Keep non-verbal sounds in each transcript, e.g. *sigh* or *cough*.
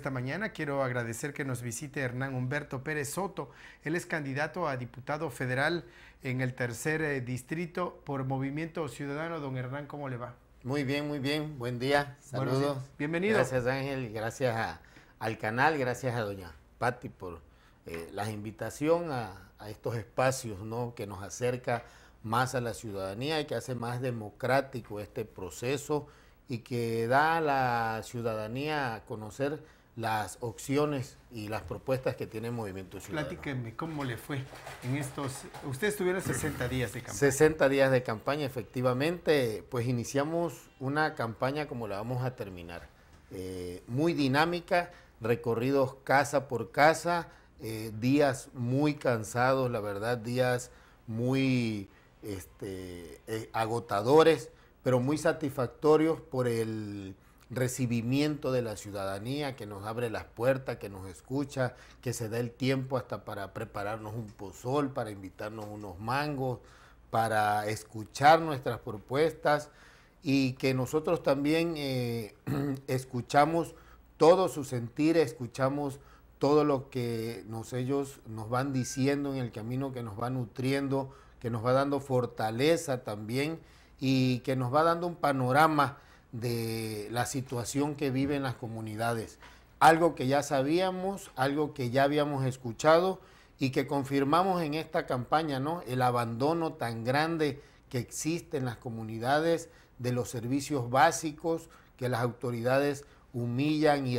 esta mañana quiero agradecer que nos visite Hernán Humberto Pérez Soto. Él es candidato a diputado federal en el tercer eh, distrito por Movimiento Ciudadano. Don Hernán, ¿cómo le va? Muy bien, muy bien. Buen día. Saludos. Bienvenido. Gracias Ángel, gracias al canal, gracias a doña Patti por eh, la invitación a, estos espacios ¿no? que nos acerca más a la ciudadanía y que hace más democrático este proceso y que da a la ciudadanía a conocer las opciones y las propuestas que tiene Movimiento Ciudadano. Platíqueme, ¿cómo le fue en estos? Ustedes tuvieron 60 días de campaña. 60 días de campaña, efectivamente, pues iniciamos una campaña como la vamos a terminar, eh, muy dinámica, recorridos casa por casa, eh, días muy cansados, la verdad, días muy este, eh, agotadores, pero muy satisfactorios por el recibimiento de la ciudadanía que nos abre las puertas, que nos escucha, que se da el tiempo hasta para prepararnos un pozol, para invitarnos unos mangos, para escuchar nuestras propuestas y que nosotros también eh, *clears throat* escuchamos todo su sentir, escuchamos todo lo que nos, ellos nos van diciendo en el camino, que nos va nutriendo, que nos va dando fortaleza también y que nos va dando un panorama de la situación que viven las comunidades. Algo que ya sabíamos, algo que ya habíamos escuchado y que confirmamos en esta campaña, ¿no? El abandono tan grande que existe en las comunidades de los servicios básicos que las autoridades humillan y,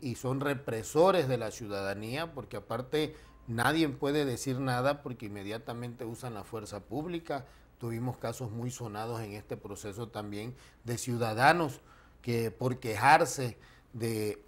y son represores de la ciudadanía, porque aparte nadie puede decir nada porque inmediatamente usan la fuerza pública, Tuvimos casos muy sonados en este proceso también de ciudadanos que por quejarse *clears throat* de,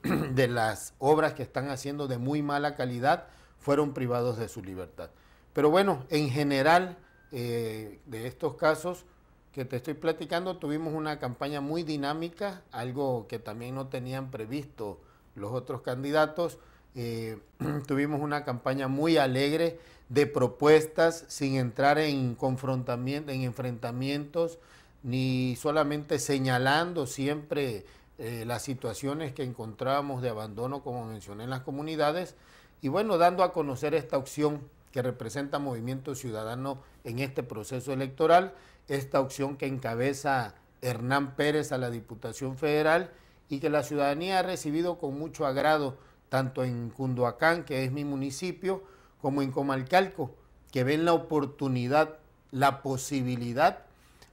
las obras que están haciendo de muy mala calidad fueron privados de su libertad. Pero bueno, en general eh, de estos casos que te estoy platicando, tuvimos una campaña muy dinámica, algo que también no tenían previsto los otros candidatos. Eh, *clears throat* tuvimos una campaña muy alegre de propuestas sin entrar en en enfrentamientos, ni solamente señalando siempre eh, las situaciones que encontrábamos de abandono, como mencioné en las comunidades, y bueno, dando a conocer esta opción que representa Movimiento Ciudadano en este proceso electoral, esta opción que encabeza Hernán Pérez a la Diputación Federal y que la ciudadanía ha recibido con mucho agrado tanto en Cunduacán, que es mi municipio, como en Comalcalco, que ven la oportunidad, la posibilidad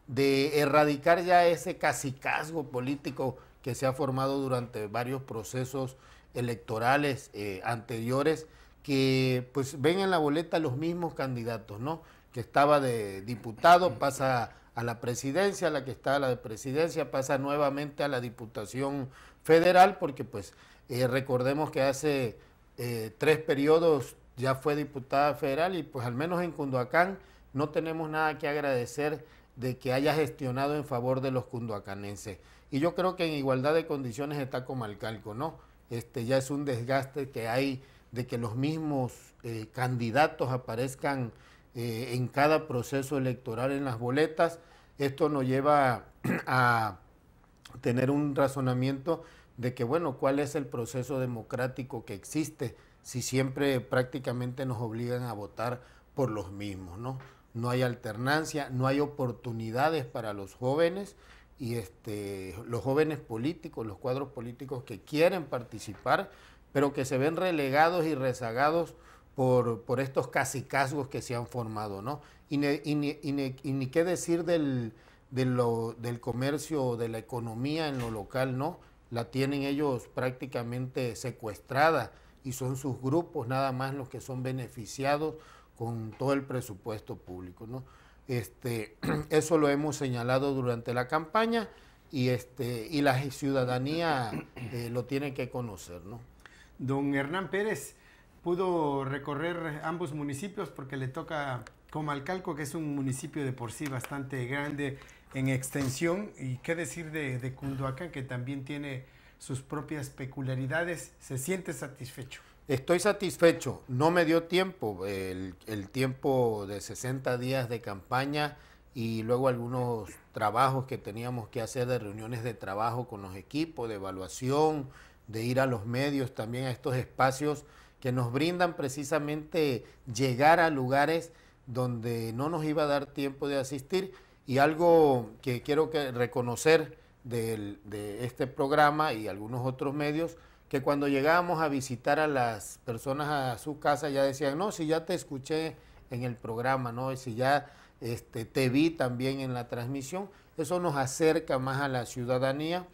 de erradicar ya ese casicazgo político que se ha formado durante varios procesos electorales eh, anteriores, que pues ven en la boleta los mismos candidatos, ¿no? Que estaba de diputado, pasa a la presidencia, la que está a la de presidencia, pasa nuevamente a la diputación federal, porque pues eh, recordemos que hace eh, tres periodos ya fue diputada federal y pues al menos en Cunduacán no tenemos nada que agradecer de que haya gestionado en favor de los cunduacanenses. Y yo creo que en igualdad de condiciones está como Comalcalco, ¿no? Este ya es un desgaste que hay de que los mismos eh, candidatos aparezcan en cada proceso electoral en las boletas. Esto nos lleva *clears throat* a tener un razonamiento de que, bueno, cuál es el proceso democrático que existe si siempre prácticamente nos obligan a votar por los mismos, ¿no? No hay alternancia, no hay oportunidades para los jóvenes y este, los jóvenes políticos, los cuadros políticos que quieren participar, pero que se ven relegados y rezagados por, por estos casicazgos que se han formado, ¿no? Y, ni, qué decir del, comercio o del comercio, de la economía en lo local, ¿no? la tienen ellos prácticamente secuestrada y son sus grupos nada más los que son beneficiados con todo el presupuesto público. ¿no? Este, *clears throat* eso lo hemos señalado durante la campaña y, este, y la ciudadanía eh, lo tiene que conocer. ¿no? Don Hernán Pérez pudo recorrer ambos municipios porque le toca Comalcalco, que es un municipio de por sí bastante grande, en extensión. Y qué decir de, de Cunduacán, que también tiene sus propias peculiaridades. ¿Se siente satisfecho? Estoy satisfecho. No me dio tiempo. El, el tiempo de 60 días de campaña y luego algunos trabajos que teníamos que hacer de reuniones de trabajo con los equipos, de evaluación, de ir a los medios, también a estos espacios que nos brindan precisamente llegar a lugares donde no nos iba a dar tiempo de asistir y algo que quiero reconocer de este programa y algunos otros medios, que cuando llegábamos a visitar a las personas a su casa ya decían, no, si ya te escuché en el programa, ¿no? si ya este, te vi también en la transmisión, eso nos acerca más a la ciudadanía.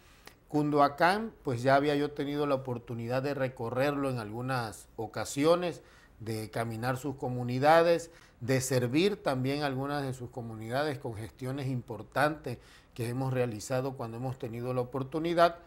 Cunduacán, pues ya había yo tenido la oportunidad de recorrerlo en algunas ocasiones, de caminar sus comunidades, de servir también algunas de sus comunidades con gestiones importantes que hemos realizado cuando hemos tenido la oportunidad.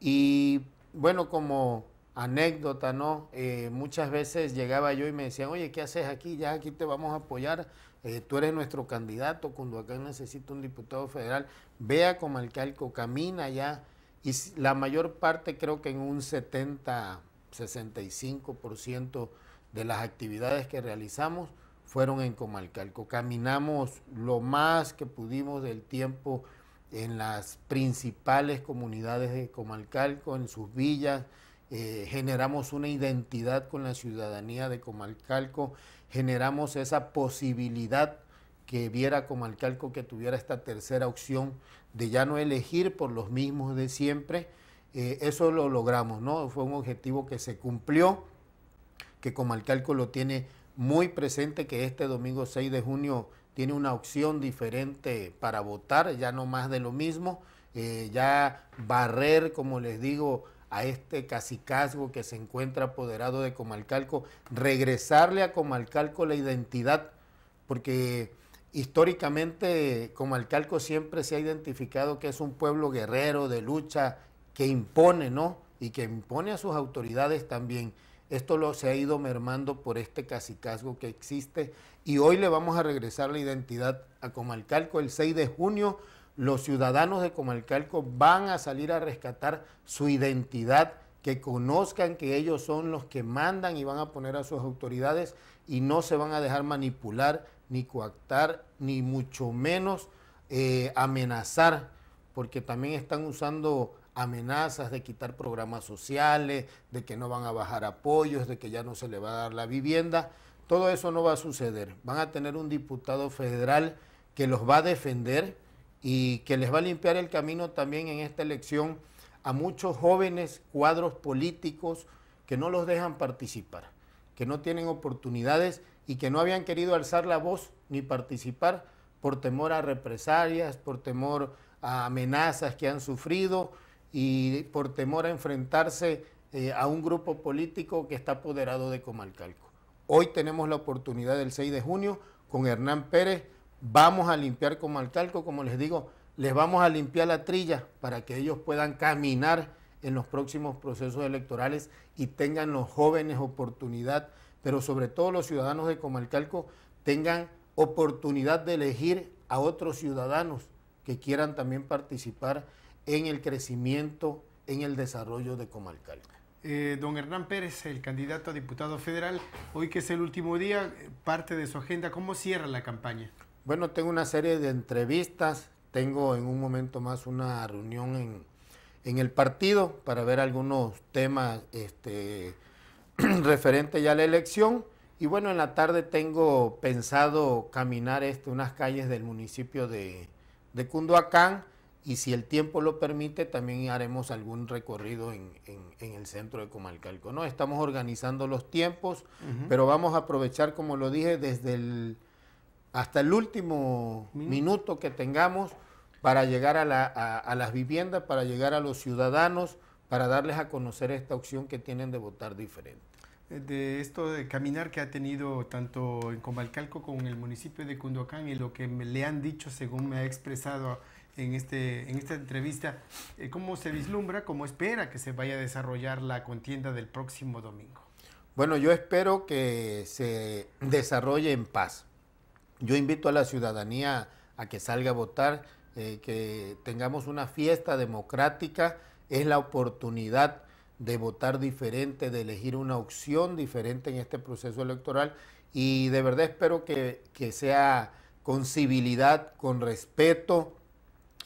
Y bueno, como anécdota, ¿no? Eh, muchas veces llegaba yo y me decían, oye, ¿qué haces aquí? Ya aquí te vamos a apoyar, eh, tú eres nuestro candidato, cuando acá necesita un diputado federal, vea como Alcalco, camina ya. Y la mayor parte, creo que en un 70, 65% de las actividades que realizamos, fueron en Comalcalco. Caminamos lo más que pudimos del tiempo en las principales comunidades de Comalcalco, en sus villas. Eh, generamos una identidad con la ciudadanía de Comalcalco, generamos esa posibilidad que viera Comalcalco que tuviera esta tercera opción de ya no elegir por los mismos de siempre. Eh, eso lo logramos, ¿no? Fue un objetivo que se cumplió, que Comalcalco lo tiene muy presente que este domingo 6 de junio tiene una opción diferente para votar, ya no más de lo mismo, eh, ya barrer, como les digo, a este cacicazgo que se encuentra apoderado de Comalcalco, regresarle a Comalcalco la identidad, porque históricamente Comalcalco siempre se ha identificado que es un pueblo guerrero, de lucha, que impone, ¿no? Y que impone a sus autoridades también. Esto lo, se ha ido mermando por este casicazgo que existe y hoy le vamos a regresar la identidad a Comalcalco. El 6 de junio los ciudadanos de Comalcalco van a salir a rescatar su identidad, que conozcan que ellos son los que mandan y van a poner a sus autoridades y no se van a dejar manipular, ni coactar, ni mucho menos eh, amenazar, porque también están usando amenazas de quitar programas sociales, de que no van a bajar apoyos, de que ya no se le va a dar la vivienda. Todo eso no va a suceder. Van a tener un diputado federal que los va a defender y que les va a limpiar el camino también en esta elección a muchos jóvenes cuadros políticos que no los dejan participar, que no tienen oportunidades y que no habían querido alzar la voz ni participar por temor a represalias, por temor a amenazas que han sufrido y por temor a enfrentarse eh, a un grupo político que está apoderado de Comalcalco. Hoy tenemos la oportunidad del 6 de junio con Hernán Pérez. Vamos a limpiar Comalcalco, como les digo, les vamos a limpiar la trilla para que ellos puedan caminar en los próximos procesos electorales y tengan los jóvenes oportunidad, pero sobre todo los ciudadanos de Comalcalco tengan oportunidad de elegir a otros ciudadanos que quieran también participar en el crecimiento, en el desarrollo de Comalcalca. Eh, don Hernán Pérez, el candidato a diputado federal, hoy que es el último día, parte de su agenda, ¿cómo cierra la campaña? Bueno, tengo una serie de entrevistas, tengo en un momento más una reunión en, el partido para ver algunos temas este, *clears throat* referentes ya a la elección. Y bueno, en la tarde tengo pensado caminar este, unas calles del municipio de, de Cunduacán y si el tiempo lo permite, también haremos algún recorrido en, el centro de Comalcalco. ¿no? Estamos organizando los tiempos, pero vamos a aprovechar, como lo dije, desde el, hasta el último minuto, que tengamos para llegar a, la, las viviendas, para llegar a los ciudadanos, para darles a conocer esta opción que tienen de votar diferente eh, de esto de caminar que ha tenido tanto en Comalcalco como en el municipio de Cunduacán y lo que me, le han dicho según me ha expresado en, este, en esta entrevista, eh, cómo se vislumbra, cómo espera que se vaya a desarrollar la contienda del próximo domingo. Bueno, yo espero que se desarrolle en paz. Yo invito a la ciudadanía a que salga a votar, eh, que tengamos una fiesta democrática. Es la oportunidad de votar diferente, de elegir una opción diferente en este proceso electoral y de verdad espero que, que sea con civilidad, con respeto,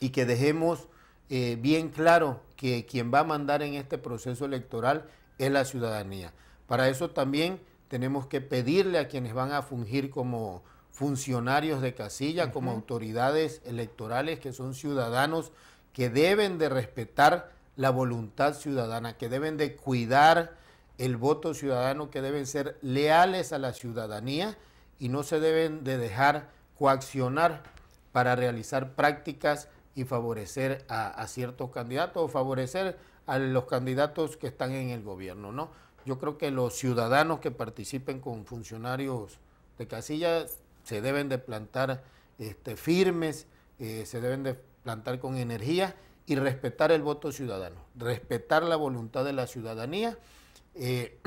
y que dejemos eh, bien claro que quien va a mandar en este proceso electoral es la ciudadanía. Para eso también tenemos que pedirle a quienes van a fungir como funcionarios de casilla, como autoridades electorales, que son ciudadanos que deben de respetar la voluntad ciudadana, que deben de cuidar el voto ciudadano, que deben ser leales a la ciudadanía y no se deben de dejar coaccionar para realizar prácticas y favorecer a, ciertos candidatos o favorecer a los candidatos que están en el gobierno, ¿no? Yo creo que los ciudadanos que participen con funcionarios de casilla se deben de plantar este, firmes, eh, se deben de plantar con energía y respetar el voto ciudadano, respetar la voluntad de la ciudadanía, eh,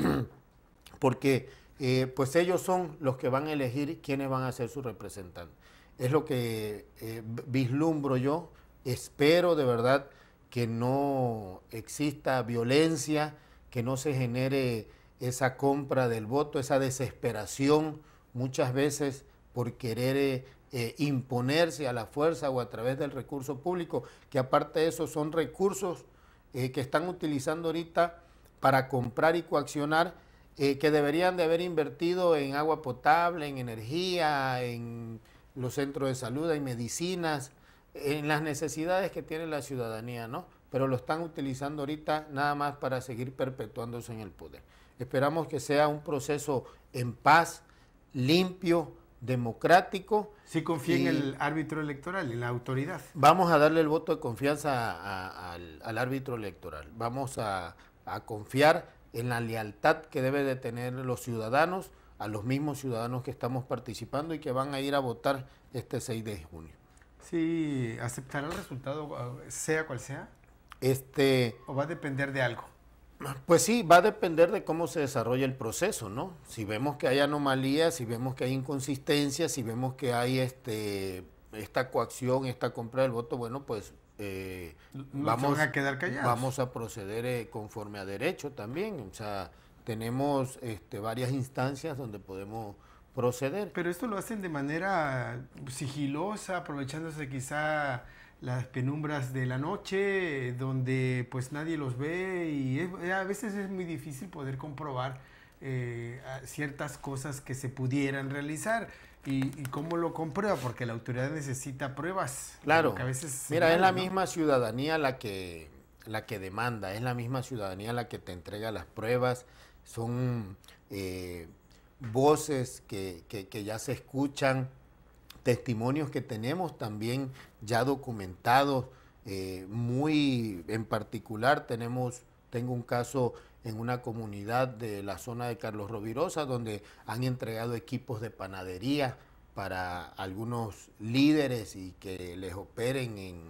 *clears throat* porque eh, pues ellos son los que van a elegir quiénes van a ser sus representantes es lo que eh, vislumbro yo. Espero de verdad que no exista violencia, que no se genere esa compra del voto, esa desesperación muchas veces por querer eh, imponerse a la fuerza o a través del recurso público, que aparte de eso son recursos eh, que están utilizando ahorita para comprar y coaccionar, que deberían de haber invertido en agua potable, en energía, en los centros de salud, hay medicinas, en las necesidades que tiene la ciudadanía, ¿no? Pero lo están utilizando ahorita nada más para seguir perpetuándose en el poder. Esperamos que sea un proceso en paz, limpio, democrático. Sí confía en el árbitro electoral, en la autoridad. Vamos a darle el voto de confianza al, árbitro electoral. Vamos a, confiar en la lealtad que debe de tener los ciudadanos a los mismos ciudadanos que estamos participando y que van a ir a votar este 6 de junio. Sí, ¿aceptará el resultado sea cual sea? Este, ¿O va a depender de algo? Pues sí, va a depender de cómo se desarrolla el proceso, ¿no? Si vemos que hay anomalías, si vemos que hay inconsistencias, si vemos que hay este, esta coacción, esta compra del voto, bueno, pues eh, vamos, a vamos a proceder eh, conforme a derecho también. O sea, tenemos este, varias instancias donde podemos proceder. Pero esto lo hacen de manera sigilosa, aprovechándose quizá las penumbras de la noche, donde pues nadie los ve y eh, a veces es muy difícil poder comprobar eh, ciertas cosas que se pudieran realizar. ¿Y, cómo lo comprueba? Porque la autoridad necesita pruebas. Claro. A veces Mira, es la misma ciudadanía la que, la que demanda, es la misma ciudadanía la que te entrega las pruebas, son eh, voces que, ya se escuchan, testimonios que tenemos también ya documentados, eh, muy en particular tenemos, tengo un caso en una comunidad de la zona de Carlos Rovirosa donde han entregado equipos de panadería para algunos líderes y que les operen en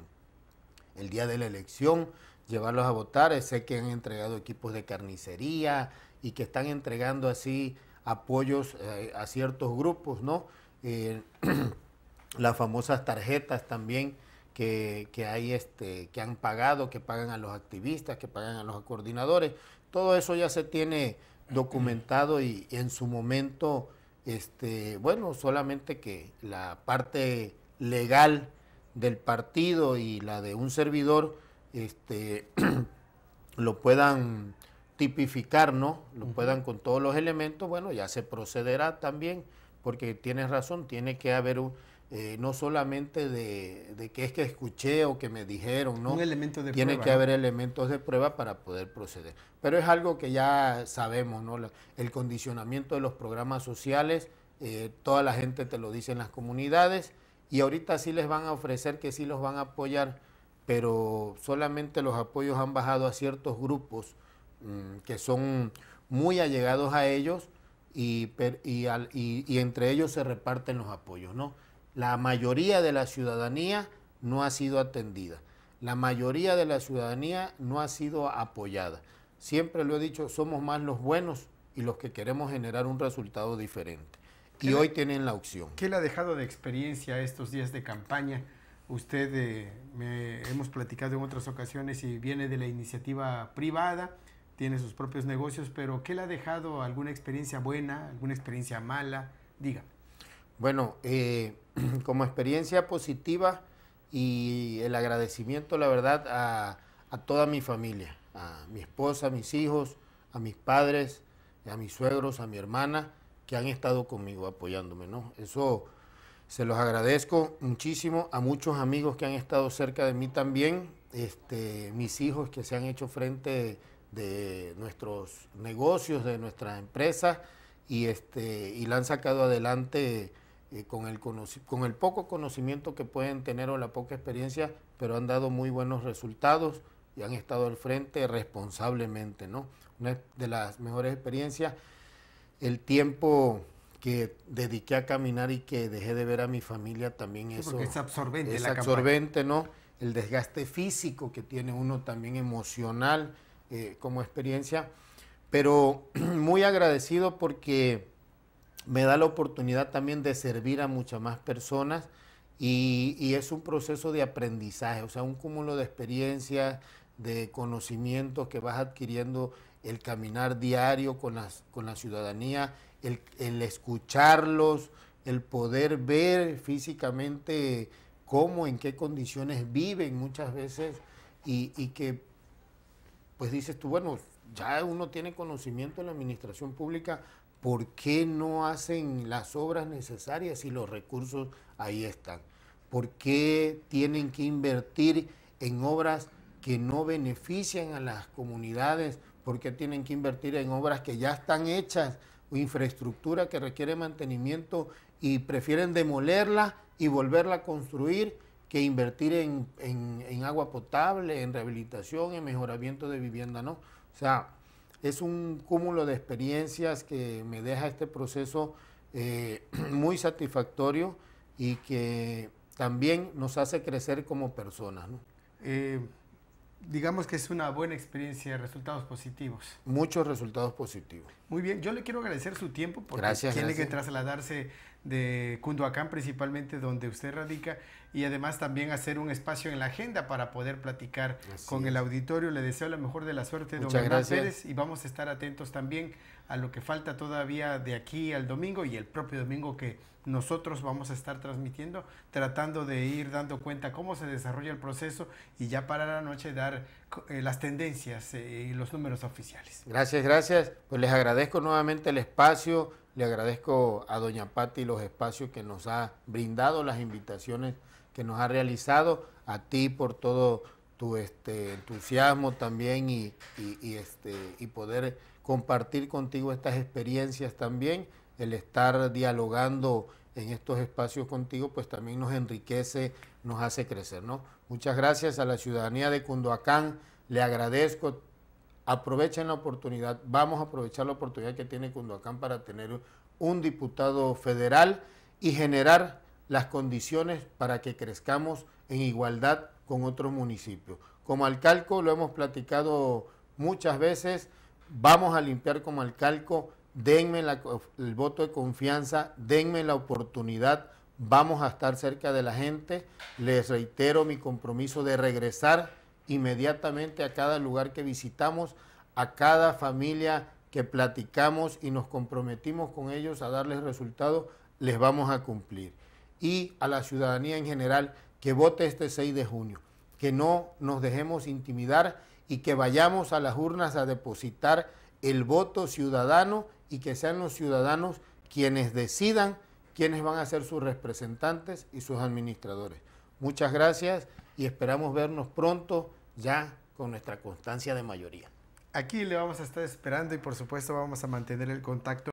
el día de la elección, llevarlos a votar. Eh, sé que han entregado equipos de carnicería, y que están entregando así apoyos eh, a ciertos grupos, ¿no? Eh, *clears throat* las famosas tarjetas también que, hay este, que han pagado, que pagan a los activistas, que pagan a los coordinadores. Todo eso ya se tiene documentado y, en su momento, este, bueno, solamente que la parte legal del partido y la de un servidor este, *clears throat* lo puedan tipificar, ¿no?, lo puedan con todos los elementos, bueno, ya se procederá también, porque tienes razón, tiene que haber un, eh, no solamente de, de, que es que escuché o que me dijeron, ¿no? Un elemento de Tiene que haber elementos de prueba para poder proceder. Pero es algo que ya sabemos, ¿no? el condicionamiento de los programas sociales, eh, toda la gente te lo dice en las comunidades y ahorita sí les van a ofrecer que sí los van a apoyar, pero solamente los apoyos han bajado a ciertos grupos Mm, que son muy allegados a ellos y, y, entre ellos se reparten los apoyos. ¿no? La mayoría de la ciudadanía no ha sido atendida, la mayoría de la ciudadanía no ha sido apoyada. Siempre lo he dicho, somos más los buenos y los que queremos generar un resultado diferente. Y hoy tienen la opción. ¿Qué le ha dejado de experiencia estos días de campaña? Usted eh, me, hemos platicado en otras ocasiones y viene de la iniciativa privada, tiene sus propios negocios, pero ¿qué le ha dejado alguna experiencia buena, alguna experiencia mala? Diga. Bueno, eh, *clears throat* como experiencia positiva y el agradecimiento, la verdad, a, toda mi familia, a mi esposa, a mis hijos, a mis padres, a mis suegros, a mi hermana, que han estado conmigo apoyándome, ¿no? Eso se los agradezco muchísimo, a muchos amigos que han estado cerca de mí también, este, mis hijos que se han hecho frente de nuestros negocios, de nuestras empresas, y, este, y la han sacado adelante eh, con, el con el poco conocimiento que pueden tener o la poca experiencia, pero han dado muy buenos resultados y han estado al frente responsablemente, ¿no? Una de las mejores experiencias, el tiempo que dediqué a caminar y que dejé de ver a mi familia también sí, eso es absorbente es absorbente no el desgaste físico que tiene uno también emocional eh, como experiencia, pero *clears throat* muy agradecido porque me da la oportunidad también de servir a muchas más personas y, es un proceso de aprendizaje, o sea, un cúmulo de experiencias, de conocimientos que vas adquiriendo el caminar diario con, las, con la ciudadanía, el, el, escucharlos, el poder ver físicamente cómo, en qué condiciones viven muchas veces y, y que pues dices tú, bueno, ya uno tiene conocimiento en la administración pública, ¿por qué no hacen las obras necesarias si los recursos ahí están? ¿Por qué tienen que invertir en obras que no benefician a las comunidades? ¿Por qué tienen que invertir en obras que ya están hechas? O infraestructura que requiere mantenimiento y prefieren demolerla y volverla a construir que invertir en, en, agua potable, en rehabilitación, en mejoramiento de vivienda, no. O sea, es un cúmulo de experiencias que me deja este proceso eh, *clears throat* muy satisfactorio y que también nos hace crecer como personas. ¿no? Eh, digamos que es una buena experiencia, resultados positivos. Muchos resultados positivos. Muy bien, yo le quiero agradecer su tiempo porque tiene que trasladarse de Cunduacán principalmente donde usted radica y además también hacer un espacio en la agenda para poder platicar con el auditorio. Le deseo la mejor de la suerte, doña don Pérez, y vamos a estar atentos también a lo que falta todavía de aquí al domingo y el propio domingo que nosotros vamos a estar transmitiendo, tratando de ir dando cuenta cómo se desarrolla el proceso y ya para la noche dar eh, las tendencias eh, y los números oficiales. Gracias, gracias. Pues les agradezco nuevamente el espacio, le agradezco a doña Patti los espacios que nos ha brindado, las invitaciones que nos ha realizado, a ti por todo tu este, entusiasmo también y, este, y poder compartir contigo estas experiencias también, el estar dialogando en estos espacios contigo, pues también nos enriquece, nos hace crecer, ¿no? Muchas gracias a la ciudadanía de Cunduacán, le agradezco, aprovechen la oportunidad, vamos a aprovechar la oportunidad que tiene Cunduacán para tener un diputado federal y generar las condiciones para que crezcamos en igualdad con otros municipios. Como Alcalco lo hemos platicado muchas veces, vamos a limpiar como Alcalco, denme el voto de confianza, denme la oportunidad, vamos a estar cerca de la gente. Les reitero mi compromiso de regresar inmediatamente a cada lugar que visitamos, a cada familia que platicamos y nos comprometimos con ellos a darles resultados, les vamos a cumplir y a la ciudadanía en general que vote este 6 de junio, que no nos dejemos intimidar y que vayamos a las urnas a depositar el voto ciudadano y que sean los ciudadanos quienes decidan quiénes van a ser sus representantes y sus administradores. Muchas gracias y esperamos vernos pronto ya con nuestra constancia de mayoría. Aquí le vamos a estar esperando y por supuesto vamos a mantener el contacto.